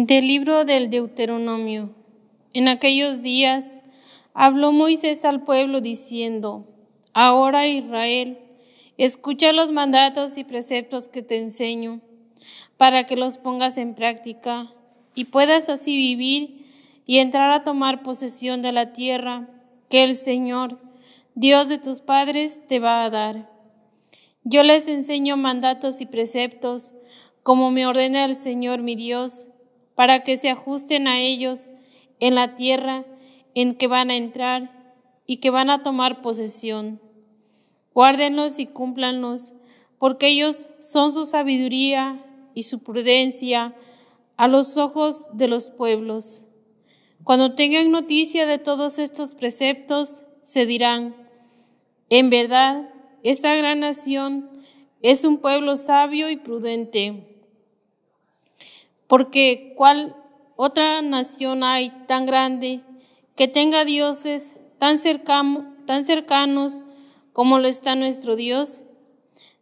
Del libro del Deuteronomio. En aquellos días habló Moisés al pueblo diciendo, Ahora Israel, escucha los mandatos y preceptos que te enseño, para que los pongas en práctica y puedas así vivir y entrar a tomar posesión de la tierra que el Señor, Dios de tus padres, te va a dar. Yo les enseño mandatos y preceptos, como me ordena el Señor mi Dios, para que se ajusten a ellos en la tierra en que van a entrar y que van a tomar posesión. Guárdenlos y cúmplanlos, porque ellos son su sabiduría y su prudencia a los ojos de los pueblos. Cuando tengan noticia de todos estos preceptos, se dirán, en verdad, esta gran nación es un pueblo sabio y prudente porque ¿cuál otra nación hay tan grande que tenga dioses tan, tan cercanos como lo está nuestro Dios?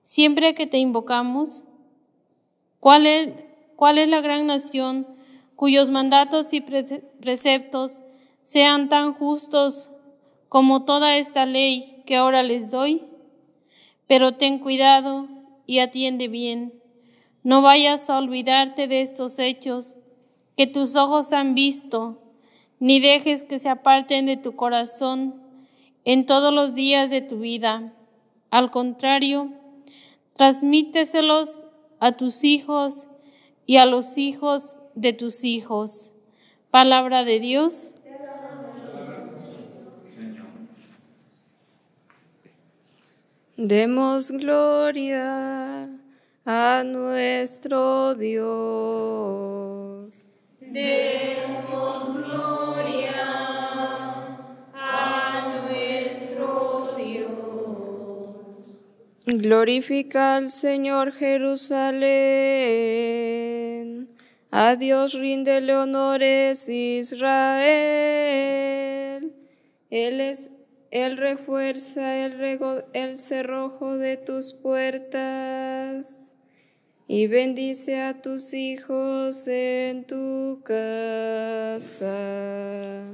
Siempre que te invocamos, cuál es la gran nación cuyos mandatos y preceptos sean tan justos como toda esta ley que ahora les doy? Pero ten cuidado y atiende bien no vayas a olvidarte de estos hechos que tus ojos han visto, ni dejes que se aparten de tu corazón en todos los días de tu vida. Al contrario, transmíteselos a tus hijos y a los hijos de tus hijos. Palabra de Dios. Demos gloria a nuestro Dios. Demos gloria a nuestro Dios. Glorifica al Señor Jerusalén. A Dios rindele honores Israel. Él es él refuerza el, el cerrojo de tus puertas y bendice a tus hijos en tu casa.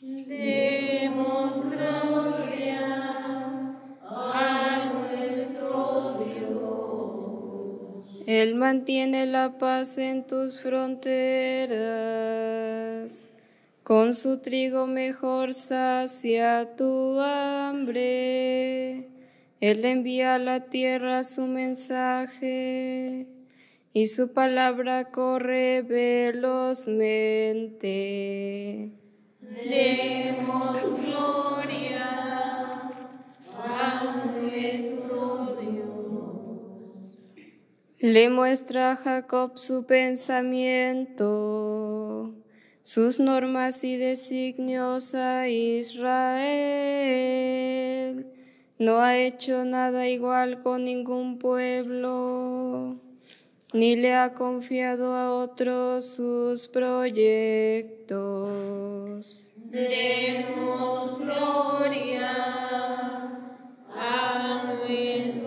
Demos gloria al nuestro Dios. Él mantiene la paz en tus fronteras. Con su trigo mejor sacia tu hambre él envía a la tierra su mensaje y su palabra corre velozmente. Demos gloria a nuestro Dios. Le muestra a Jacob su pensamiento, sus normas y designios a Israel no ha hecho nada igual con ningún pueblo, ni le ha confiado a otros sus proyectos. Demos gloria a nuestro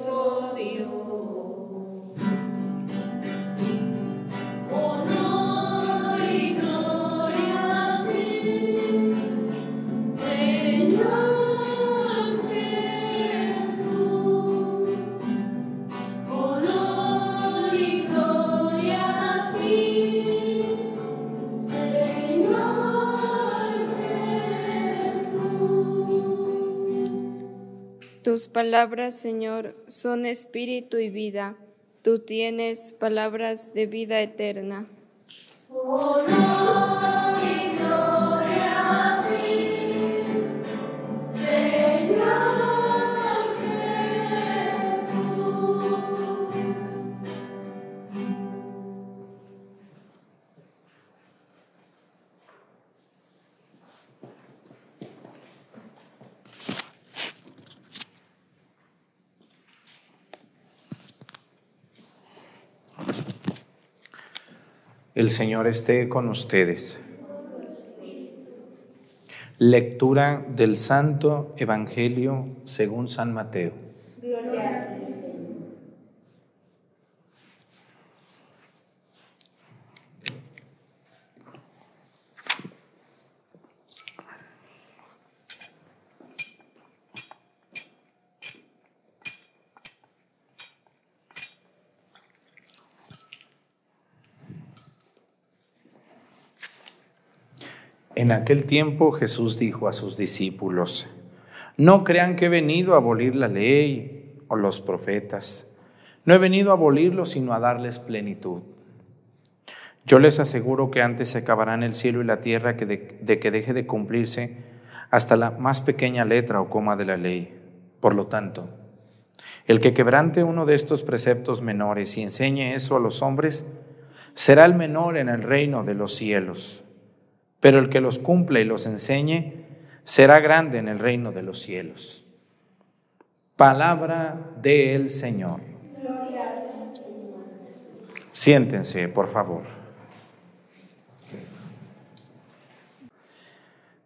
Tus palabras, Señor, son espíritu y vida. Tú tienes palabras de vida eterna. Oh, El Señor esté con ustedes. Lectura del Santo Evangelio según San Mateo. En aquel tiempo Jesús dijo a sus discípulos, no crean que he venido a abolir la ley o los profetas. No he venido a abolirlos, sino a darles plenitud. Yo les aseguro que antes se acabarán el cielo y la tierra de que deje de cumplirse hasta la más pequeña letra o coma de la ley. Por lo tanto, el que quebrante uno de estos preceptos menores y enseñe eso a los hombres, será el menor en el reino de los cielos pero el que los cumpla y los enseñe será grande en el reino de los cielos. Palabra del Señor. Siéntense, por favor.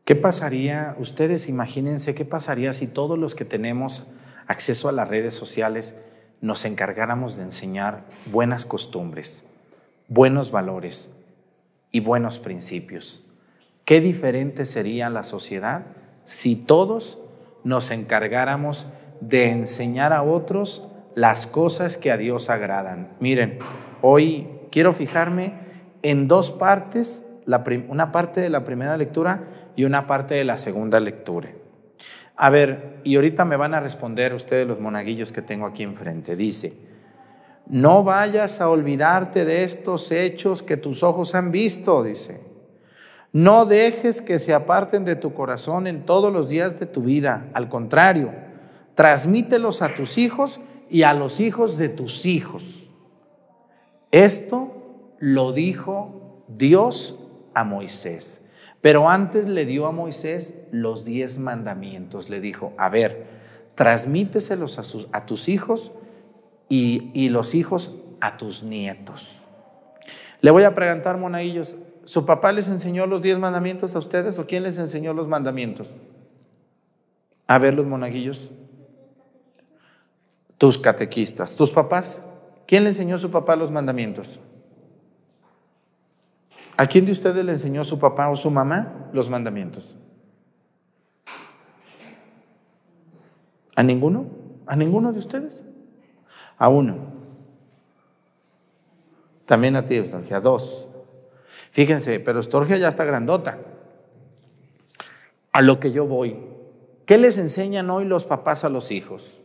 ¿Qué pasaría? Ustedes imagínense qué pasaría si todos los que tenemos acceso a las redes sociales nos encargáramos de enseñar buenas costumbres, buenos valores y buenos principios. Qué diferente sería la sociedad si todos nos encargáramos de enseñar a otros las cosas que a Dios agradan. Miren, hoy quiero fijarme en dos partes, una parte de la primera lectura y una parte de la segunda lectura. A ver, y ahorita me van a responder ustedes los monaguillos que tengo aquí enfrente. Dice, no vayas a olvidarte de estos hechos que tus ojos han visto, dice. No dejes que se aparten de tu corazón en todos los días de tu vida. Al contrario, transmítelos a tus hijos y a los hijos de tus hijos. Esto lo dijo Dios a Moisés. Pero antes le dio a Moisés los diez mandamientos. Le dijo, a ver, transmíteselos a, tus hijos y, los hijos a tus nietos. Le voy a preguntar, monahillos, ¿Su papá les enseñó los diez mandamientos a ustedes o quién les enseñó los mandamientos? A ver los monaguillos. Tus catequistas. ¿Tus papás? ¿Quién le enseñó a su papá los mandamientos? ¿A quién de ustedes le enseñó su papá o su mamá los mandamientos? ¿A ninguno? ¿A ninguno de ustedes? A uno. También a ti, dos A dos. Fíjense, pero Estorgia ya está grandota. A lo que yo voy. ¿Qué les enseñan hoy los papás a los hijos?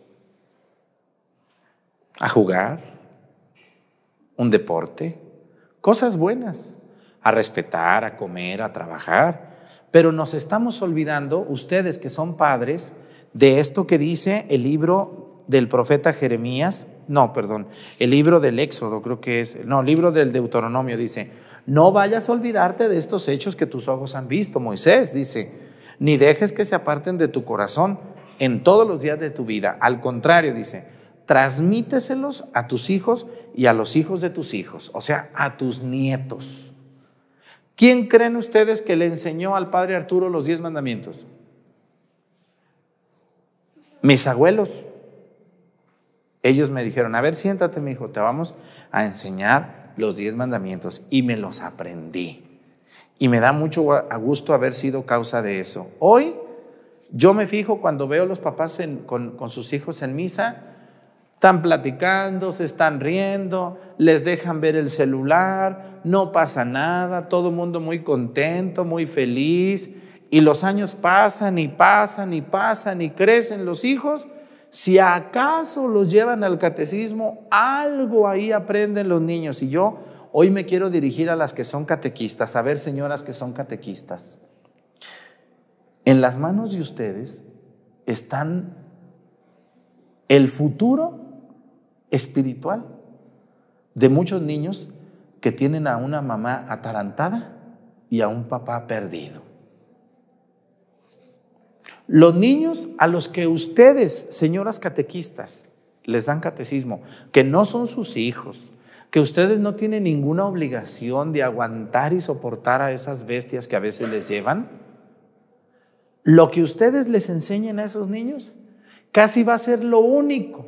A jugar, un deporte, cosas buenas, a respetar, a comer, a trabajar. Pero nos estamos olvidando, ustedes que son padres, de esto que dice el libro del profeta Jeremías, no, perdón, el libro del Éxodo, creo que es, no, el libro del Deuteronomio dice, no vayas a olvidarte de estos hechos que tus ojos han visto, Moisés dice, ni dejes que se aparten de tu corazón en todos los días de tu vida. Al contrario, dice, transmíteselos a tus hijos y a los hijos de tus hijos, o sea, a tus nietos. ¿Quién creen ustedes que le enseñó al padre Arturo los diez mandamientos? Mis abuelos. Ellos me dijeron, a ver, siéntate, mi hijo, te vamos a enseñar los diez mandamientos y me los aprendí. Y me da mucho a gusto haber sido causa de eso. Hoy yo me fijo cuando veo los papás con, sus hijos en misa, están platicando, se están riendo, les dejan ver el celular, no pasa nada, todo el mundo muy contento, muy feliz, y los años pasan y pasan y pasan y crecen los hijos si acaso los llevan al catecismo, algo ahí aprenden los niños. Y yo hoy me quiero dirigir a las que son catequistas, a ver señoras que son catequistas. En las manos de ustedes están el futuro espiritual de muchos niños que tienen a una mamá atarantada y a un papá perdido. Los niños a los que ustedes, señoras catequistas, les dan catecismo, que no son sus hijos, que ustedes no tienen ninguna obligación de aguantar y soportar a esas bestias que a veces les llevan, lo que ustedes les enseñen a esos niños casi va a ser lo único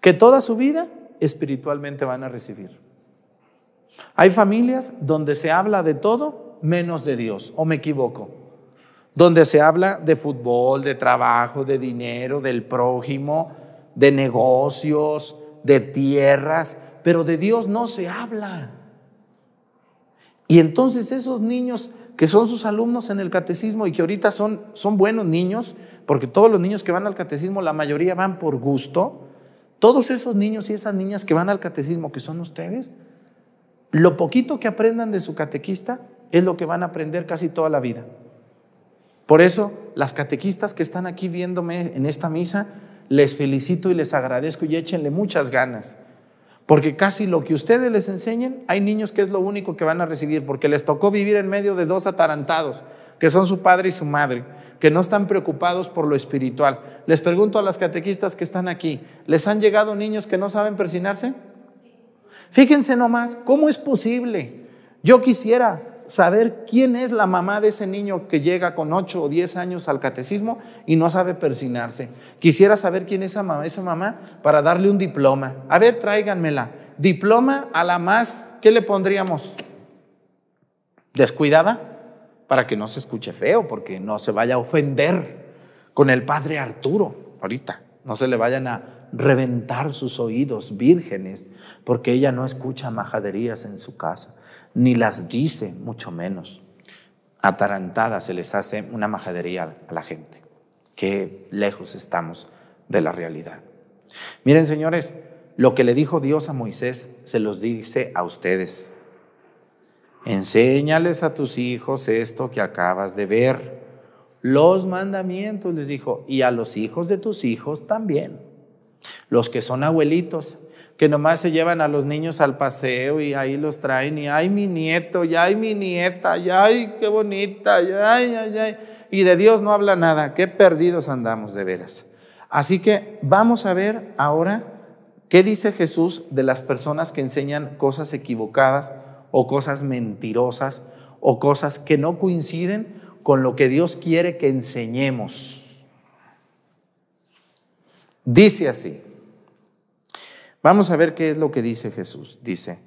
que toda su vida espiritualmente van a recibir. Hay familias donde se habla de todo menos de Dios, o me equivoco donde se habla de fútbol, de trabajo, de dinero, del prójimo, de negocios, de tierras, pero de Dios no se habla. Y entonces esos niños que son sus alumnos en el catecismo y que ahorita son, son buenos niños, porque todos los niños que van al catecismo, la mayoría van por gusto, todos esos niños y esas niñas que van al catecismo, que son ustedes, lo poquito que aprendan de su catequista es lo que van a aprender casi toda la vida. Por eso, las catequistas que están aquí viéndome en esta misa, les felicito y les agradezco y échenle muchas ganas. Porque casi lo que ustedes les enseñen, hay niños que es lo único que van a recibir, porque les tocó vivir en medio de dos atarantados, que son su padre y su madre, que no están preocupados por lo espiritual. Les pregunto a las catequistas que están aquí, ¿les han llegado niños que no saben persinarse? Fíjense nomás, ¿cómo es posible? Yo quisiera saber quién es la mamá de ese niño que llega con 8 o 10 años al catecismo y no sabe persinarse. Quisiera saber quién es esa mamá, esa mamá para darle un diploma. A ver, tráiganmela. Diploma a la más, ¿qué le pondríamos? Descuidada, para que no se escuche feo, porque no se vaya a ofender con el padre Arturo ahorita. No se le vayan a reventar sus oídos vírgenes, porque ella no escucha majaderías en su casa ni las dice, mucho menos. Atarantada se les hace una majadería a la gente. Qué lejos estamos de la realidad. Miren, señores, lo que le dijo Dios a Moisés se los dice a ustedes. Enséñales a tus hijos esto que acabas de ver. Los mandamientos, les dijo, y a los hijos de tus hijos también. Los que son abuelitos, que nomás se llevan a los niños al paseo y ahí los traen y ay mi nieto, y ay mi nieta, y ay qué bonita, y ay, ay, ay. Y de Dios no habla nada, qué perdidos andamos de veras. Así que vamos a ver ahora qué dice Jesús de las personas que enseñan cosas equivocadas o cosas mentirosas o cosas que no coinciden con lo que Dios quiere que enseñemos. Dice así. Vamos a ver qué es lo que dice Jesús. Dice,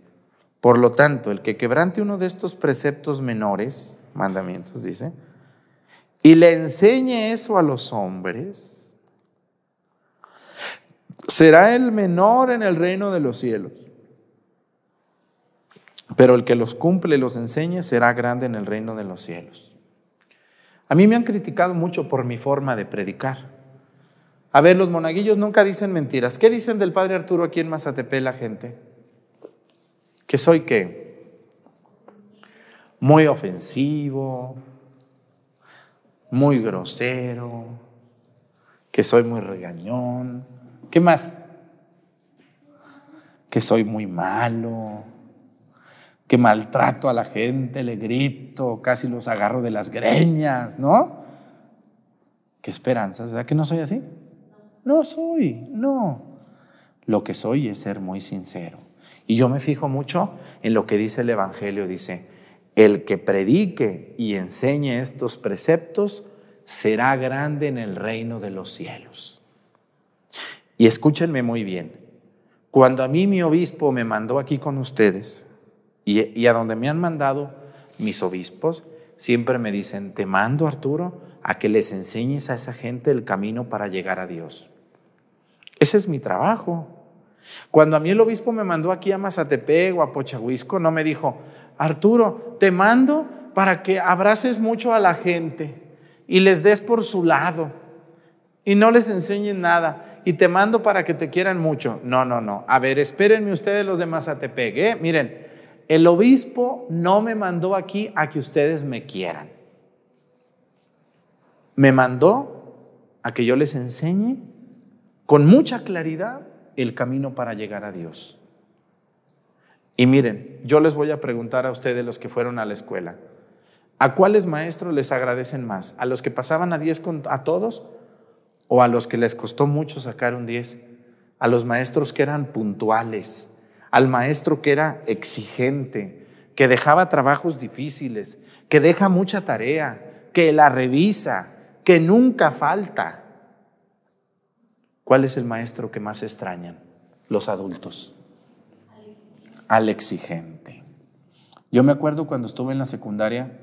por lo tanto, el que quebrante uno de estos preceptos menores, mandamientos, dice, y le enseñe eso a los hombres, será el menor en el reino de los cielos. Pero el que los cumple y los enseñe será grande en el reino de los cielos. A mí me han criticado mucho por mi forma de predicar. A ver, los monaguillos nunca dicen mentiras. ¿Qué dicen del padre Arturo aquí en Mazatepé la gente? ¿Que soy qué? Muy ofensivo, muy grosero, que soy muy regañón. ¿Qué más? Que soy muy malo, que maltrato a la gente, le grito, casi los agarro de las greñas, ¿no? Qué esperanzas, ¿verdad que no soy así? No soy, no. Lo que soy es ser muy sincero. Y yo me fijo mucho en lo que dice el Evangelio. Dice, el que predique y enseñe estos preceptos será grande en el reino de los cielos. Y escúchenme muy bien. Cuando a mí mi obispo me mandó aquí con ustedes y, a donde me han mandado mis obispos, siempre me dicen, te mando Arturo a que les enseñes a esa gente el camino para llegar a Dios. Ese es mi trabajo. Cuando a mí el obispo me mandó aquí a Mazatepec o a Pochahuisco, no me dijo, Arturo, te mando para que abraces mucho a la gente y les des por su lado y no les enseñen nada y te mando para que te quieran mucho. No, no, no. A ver, espérenme ustedes los de Mazatepec. ¿eh? Miren, el obispo no me mandó aquí a que ustedes me quieran. Me mandó a que yo les enseñe con mucha claridad el camino para llegar a Dios. Y miren, yo les voy a preguntar a ustedes los que fueron a la escuela, ¿a cuáles maestros les agradecen más? ¿A los que pasaban a 10 a todos o a los que les costó mucho sacar un 10? A los maestros que eran puntuales, al maestro que era exigente, que dejaba trabajos difíciles, que deja mucha tarea, que la revisa, que nunca falta. ¿Cuál es el maestro que más extrañan? Los adultos. Al exigente. Yo me acuerdo cuando estuve en la secundaria,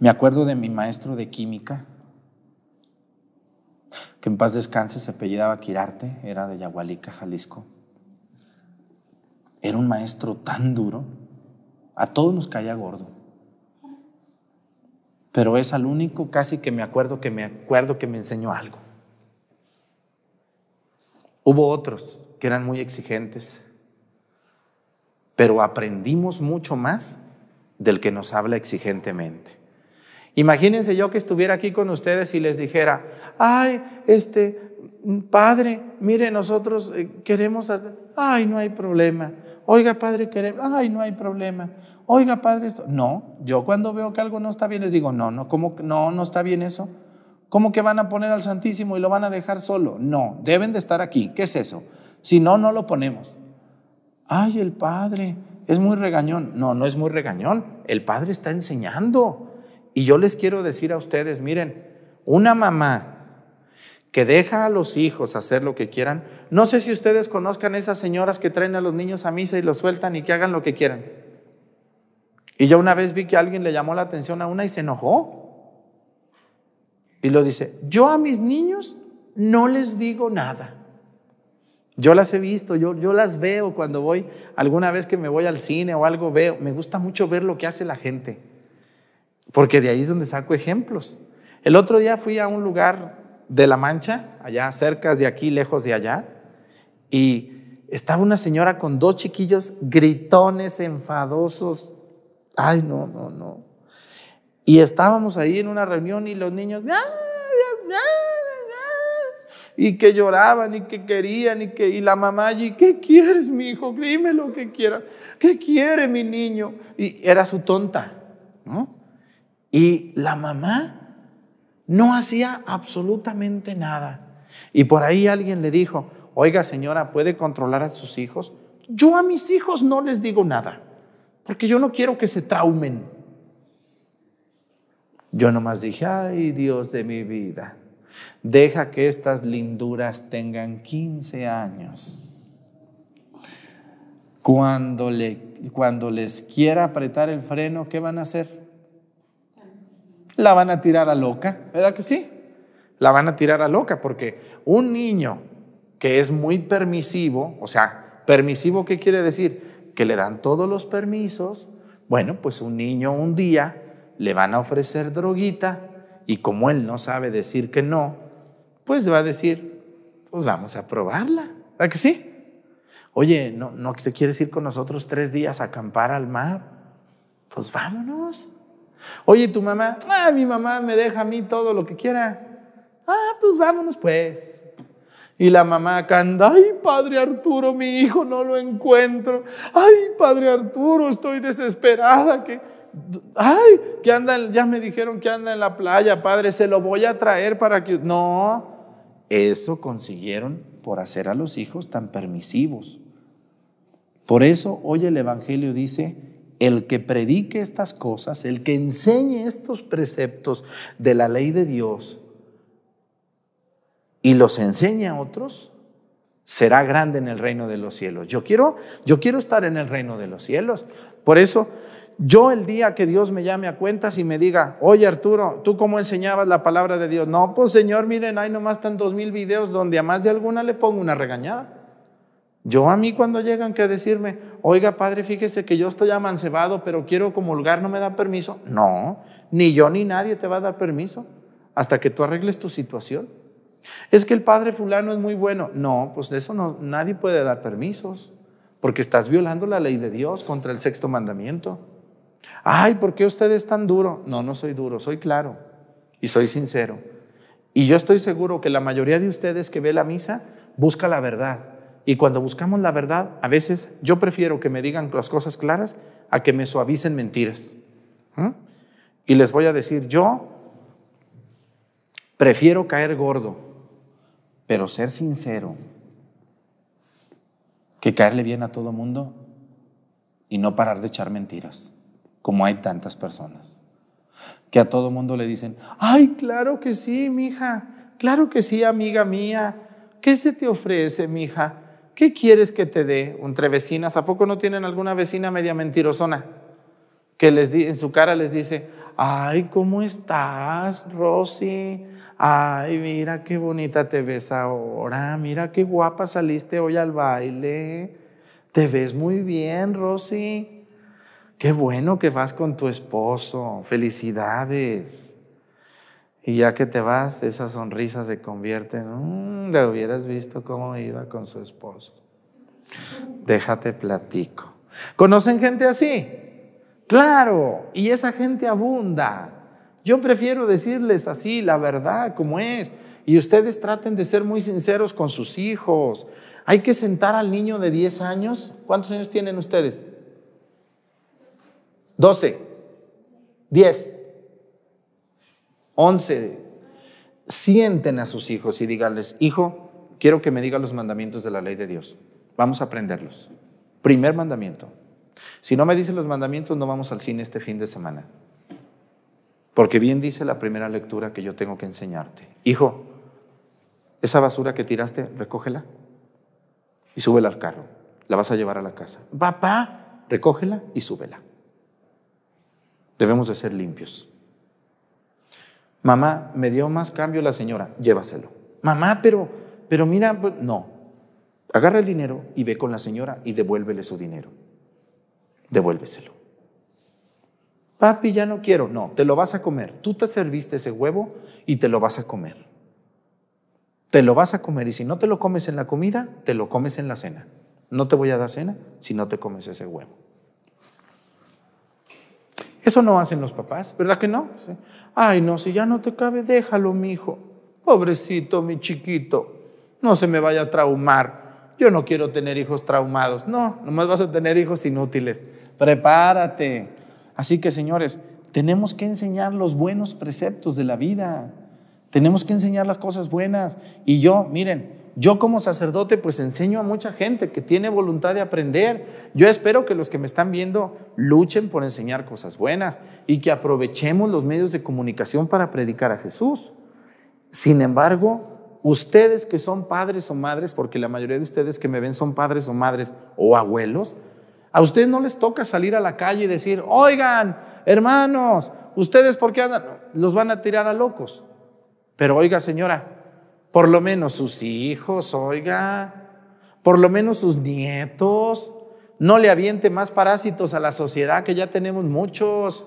me acuerdo de mi maestro de química, que en paz descanse se apellidaba Quirarte, era de Yahualica, Jalisco. Era un maestro tan duro, a todos nos caía gordo. Pero es al único casi que me acuerdo que me acuerdo que me enseñó algo. Hubo otros que eran muy exigentes, pero aprendimos mucho más del que nos habla exigentemente. Imagínense yo que estuviera aquí con ustedes y les dijera, ay, este, padre, mire, nosotros eh, queremos ay, no hay problema. Oiga, padre, queremos, ay, no hay problema. Oiga, padre, esto. No, yo cuando veo que algo no está bien les digo, no, no, ¿cómo no, no está bien eso? ¿Cómo que van a poner al Santísimo y lo van a dejar solo? No, deben de estar aquí. ¿Qué es eso? Si no, no lo ponemos. Ay, el Padre es muy regañón. No, no es muy regañón. El Padre está enseñando. Y yo les quiero decir a ustedes, miren, una mamá que deja a los hijos hacer lo que quieran. No sé si ustedes conozcan esas señoras que traen a los niños a misa y los sueltan y que hagan lo que quieran. Y yo una vez vi que alguien le llamó la atención a una y se enojó. Y lo dice, yo a mis niños no les digo nada. Yo las he visto, yo, yo las veo cuando voy, alguna vez que me voy al cine o algo, veo, me gusta mucho ver lo que hace la gente, porque de ahí es donde saco ejemplos. El otro día fui a un lugar de La Mancha, allá cerca de aquí, lejos de allá, y estaba una señora con dos chiquillos gritones, enfadosos. Ay, no, no, no. Y estábamos ahí en una reunión y los niños, ah, ah, ah". y que lloraban y que querían y que y la mamá allí, ¿qué quieres, mi hijo? Dime lo que quieras. ¿Qué quiere mi niño? Y era su tonta, ¿no? Y la mamá no hacía absolutamente nada. Y por ahí alguien le dijo, "Oiga, señora, ¿puede controlar a sus hijos?" Yo a mis hijos no les digo nada, porque yo no quiero que se traumen. Yo nomás dije, ay Dios de mi vida, deja que estas linduras tengan 15 años. Cuando, le, cuando les quiera apretar el freno, ¿qué van a hacer? La van a tirar a loca, ¿verdad que sí? La van a tirar a loca porque un niño que es muy permisivo, o sea, permisivo, ¿qué quiere decir? Que le dan todos los permisos. Bueno, pues un niño un día le van a ofrecer droguita y como él no sabe decir que no, pues va a decir, pues vamos a probarla. ¿A que sí? Oye, ¿no, ¿no te quieres ir con nosotros tres días a acampar al mar? Pues vámonos. Oye, tu mamá, ah, mi mamá me deja a mí todo lo que quiera. Ah, pues vámonos pues. Y la mamá canta, ay, padre Arturo, mi hijo no lo encuentro. Ay, padre Arturo, estoy desesperada que ay, que andan, ya me dijeron que anda en la playa, padre, se lo voy a traer para que... No, eso consiguieron por hacer a los hijos tan permisivos. Por eso hoy el Evangelio dice, el que predique estas cosas, el que enseñe estos preceptos de la ley de Dios y los enseñe a otros, será grande en el reino de los cielos. Yo quiero, yo quiero estar en el reino de los cielos. Por eso yo el día que Dios me llame a cuentas y me diga, oye Arturo, ¿tú cómo enseñabas la palabra de Dios? No, pues Señor, miren, hay nomás tan dos mil videos donde a más de alguna le pongo una regañada. Yo a mí cuando llegan que decirme, oiga padre, fíjese que yo estoy amancebado, pero quiero comulgar, ¿no me da permiso? No, ni yo ni nadie te va a dar permiso hasta que tú arregles tu situación. Es que el padre fulano es muy bueno. No, pues eso no, nadie puede dar permisos, porque estás violando la ley de Dios contra el sexto mandamiento. Ay, ¿por qué usted es tan duro? No, no soy duro, soy claro y soy sincero. Y yo estoy seguro que la mayoría de ustedes que ve la misa busca la verdad. Y cuando buscamos la verdad, a veces yo prefiero que me digan las cosas claras a que me suavicen mentiras. Y les voy a decir, yo prefiero caer gordo, pero ser sincero, que caerle bien a todo mundo y no parar de echar mentiras como hay tantas personas que a todo mundo le dicen, ay, claro que sí, mija, claro que sí, amiga mía, ¿qué se te ofrece, mija? ¿Qué quieres que te dé? Entre vecinas, ¿a poco no tienen alguna vecina media mentirosona? Que les en su cara les dice, ay, ¿cómo estás, Rosy? Ay, mira qué bonita te ves ahora, mira qué guapa saliste hoy al baile, te ves muy bien, Rosy. Qué bueno que vas con tu esposo, felicidades. Y ya que te vas, esa sonrisa se convierte en, mm, hubieras visto cómo iba con su esposo. Déjate platico. ¿Conocen gente así? Claro, y esa gente abunda. Yo prefiero decirles así la verdad como es. Y ustedes traten de ser muy sinceros con sus hijos. Hay que sentar al niño de 10 años. ¿Cuántos años tienen ustedes? 12, 10, 11. Sienten a sus hijos y díganles, hijo, quiero que me diga los mandamientos de la ley de Dios. Vamos a aprenderlos. Primer mandamiento. Si no me dicen los mandamientos, no vamos al cine este fin de semana. Porque bien dice la primera lectura que yo tengo que enseñarte. Hijo, esa basura que tiraste, recógela y súbela al carro. La vas a llevar a la casa. Papá, recógela y súbela. Debemos de ser limpios. Mamá, me dio más cambio la señora, llévaselo. Mamá, pero, pero mira, pues, no. Agarra el dinero y ve con la señora y devuélvele su dinero. Devuélveselo. Papi, ya no quiero. No, te lo vas a comer. Tú te serviste ese huevo y te lo vas a comer. Te lo vas a comer y si no te lo comes en la comida, te lo comes en la cena. No te voy a dar cena si no te comes ese huevo. Eso no hacen los papás, ¿verdad que no? Ay, no, si ya no te cabe, déjalo, mi hijo. Pobrecito, mi chiquito. No se me vaya a traumar. Yo no quiero tener hijos traumados. No, nomás vas a tener hijos inútiles. Prepárate. Así que, señores, tenemos que enseñar los buenos preceptos de la vida. Tenemos que enseñar las cosas buenas. Y yo, miren, yo como sacerdote pues enseño a mucha gente que tiene voluntad de aprender. Yo espero que los que me están viendo luchen por enseñar cosas buenas y que aprovechemos los medios de comunicación para predicar a Jesús. Sin embargo, ustedes que son padres o madres, porque la mayoría de ustedes que me ven son padres o madres o abuelos, a ustedes no les toca salir a la calle y decir, oigan, hermanos, ustedes por qué andan, los van a tirar a locos. Pero oiga señora, por lo menos sus hijos, oiga, por lo menos sus nietos. No le aviente más parásitos a la sociedad que ya tenemos muchos.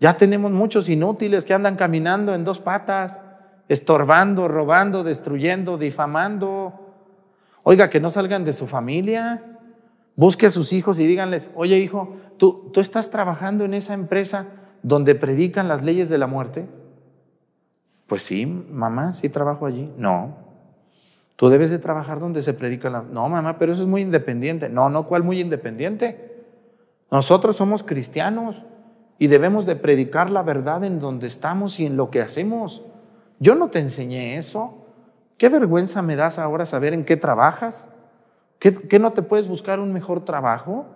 Ya tenemos muchos inútiles que andan caminando en dos patas, estorbando, robando, destruyendo, difamando. Oiga, que no salgan de su familia. Busque a sus hijos y díganles, oye hijo, ¿tú, tú estás trabajando en esa empresa donde predican las leyes de la muerte. Pues sí, mamá, sí trabajo allí. No. Tú debes de trabajar donde se predica la... No, mamá, pero eso es muy independiente. No, no, ¿cuál muy independiente? Nosotros somos cristianos y debemos de predicar la verdad en donde estamos y en lo que hacemos. Yo no te enseñé eso. ¿Qué vergüenza me das ahora saber en qué trabajas? ¿Qué, ¿Qué, no te puedes buscar un mejor trabajo?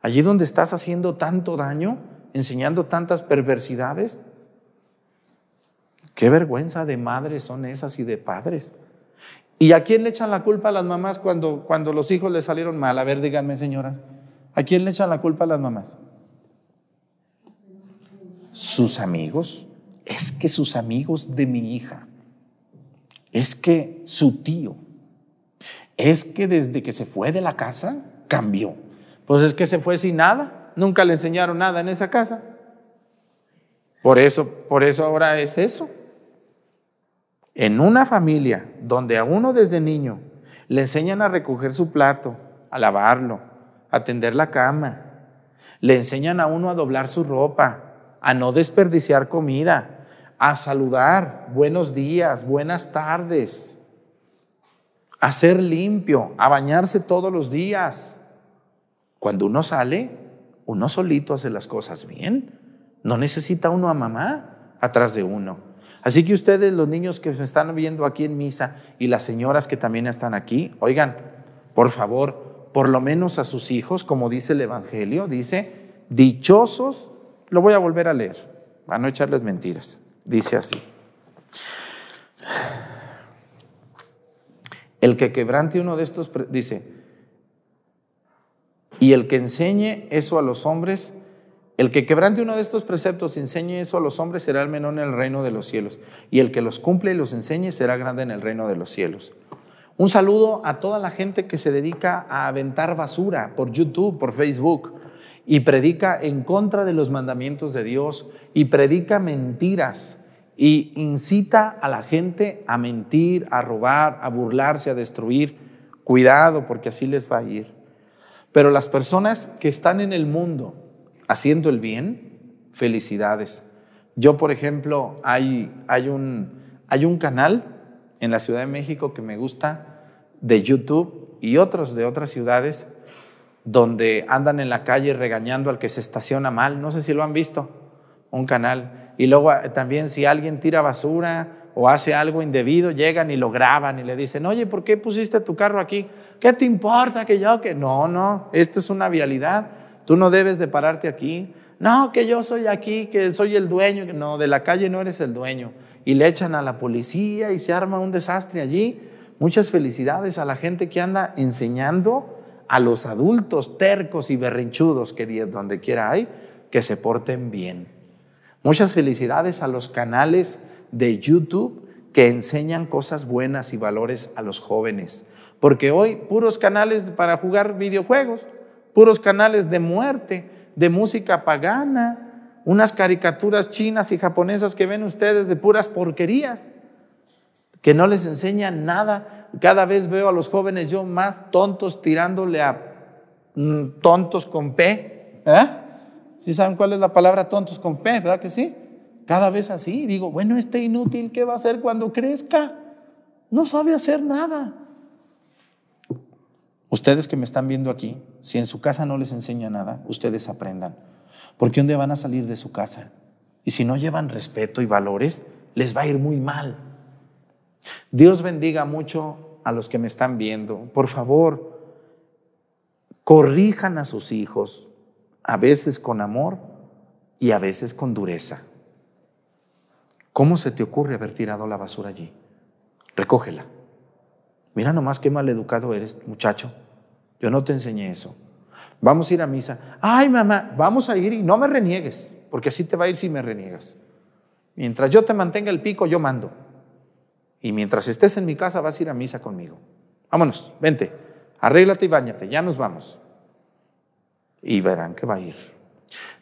Allí donde estás haciendo tanto daño, enseñando tantas perversidades. Qué vergüenza de madres son esas y de padres. ¿Y a quién le echan la culpa a las mamás cuando, cuando los hijos le salieron mal? A ver, díganme, señoras. ¿A quién le echan la culpa a las mamás? Sus amigos. Es que sus amigos de mi hija. Es que su tío. Es que desde que se fue de la casa cambió. Pues es que se fue sin nada. Nunca le enseñaron nada en esa casa. Por eso, por eso ahora es eso. En una familia donde a uno desde niño le enseñan a recoger su plato, a lavarlo, a tender la cama, le enseñan a uno a doblar su ropa, a no desperdiciar comida, a saludar, buenos días, buenas tardes, a ser limpio, a bañarse todos los días. Cuando uno sale, uno solito hace las cosas bien. No necesita uno a mamá atrás de uno. Así que ustedes, los niños que se están viendo aquí en misa y las señoras que también están aquí, oigan, por favor, por lo menos a sus hijos, como dice el Evangelio, dice, dichosos, lo voy a volver a leer, a no echarles mentiras, dice así. El que quebrante uno de estos, dice, y el que enseñe eso a los hombres, el que quebrante uno de estos preceptos y enseñe eso a los hombres será el menor en el reino de los cielos, y el que los cumple y los enseñe será grande en el reino de los cielos. Un saludo a toda la gente que se dedica a aventar basura por YouTube, por Facebook, y predica en contra de los mandamientos de Dios, y predica mentiras, y incita a la gente a mentir, a robar, a burlarse, a destruir. Cuidado, porque así les va a ir. Pero las personas que están en el mundo, haciendo el bien, felicidades. Yo, por ejemplo, hay, hay, un, hay un canal en la Ciudad de México que me gusta de YouTube y otros de otras ciudades donde andan en la calle regañando al que se estaciona mal. No sé si lo han visto, un canal. Y luego eh, también si alguien tira basura o hace algo indebido, llegan y lo graban y le dicen, oye, ¿por qué pusiste tu carro aquí? ¿Qué te importa que yo? Que no, no, esto es una vialidad Tú no debes de pararte aquí. No, que yo soy aquí, que soy el dueño. No, de la calle no eres el dueño. Y le echan a la policía y se arma un desastre allí. Muchas felicidades a la gente que anda enseñando a los adultos tercos y berrinchudos que donde quiera hay, que se porten bien. Muchas felicidades a los canales de YouTube que enseñan cosas buenas y valores a los jóvenes. Porque hoy puros canales para jugar videojuegos puros canales de muerte, de música pagana, unas caricaturas chinas y japonesas que ven ustedes de puras porquerías, que no les enseñan nada. Cada vez veo a los jóvenes yo más tontos tirándole a mm, tontos con P. ¿Eh? ¿Sí saben cuál es la palabra tontos con P, verdad que sí? Cada vez así, digo, bueno, este inútil, ¿qué va a hacer cuando crezca? No sabe hacer nada. Ustedes que me están viendo aquí, si en su casa no les enseña nada, ustedes aprendan. Porque un van a salir de su casa y si no llevan respeto y valores, les va a ir muy mal. Dios bendiga mucho a los que me están viendo. Por favor, corrijan a sus hijos, a veces con amor y a veces con dureza. ¿Cómo se te ocurre haber tirado la basura allí? Recógela. Mira nomás qué mal educado eres, muchacho. Yo no te enseñé eso. Vamos a ir a misa. Ay, mamá, vamos a ir y no me reniegues, porque así te va a ir si me reniegas. Mientras yo te mantenga el pico, yo mando. Y mientras estés en mi casa, vas a ir a misa conmigo. Vámonos, vente, arréglate y bañate, ya nos vamos. Y verán que va a ir.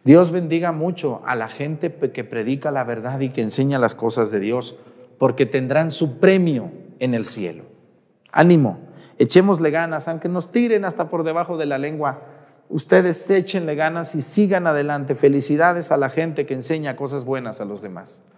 Dios bendiga mucho a la gente que predica la verdad y que enseña las cosas de Dios, porque tendrán su premio en el cielo. Ánimo, echémosle ganas, aunque nos tiren hasta por debajo de la lengua. Ustedes echenle ganas y sigan adelante. Felicidades a la gente que enseña cosas buenas a los demás.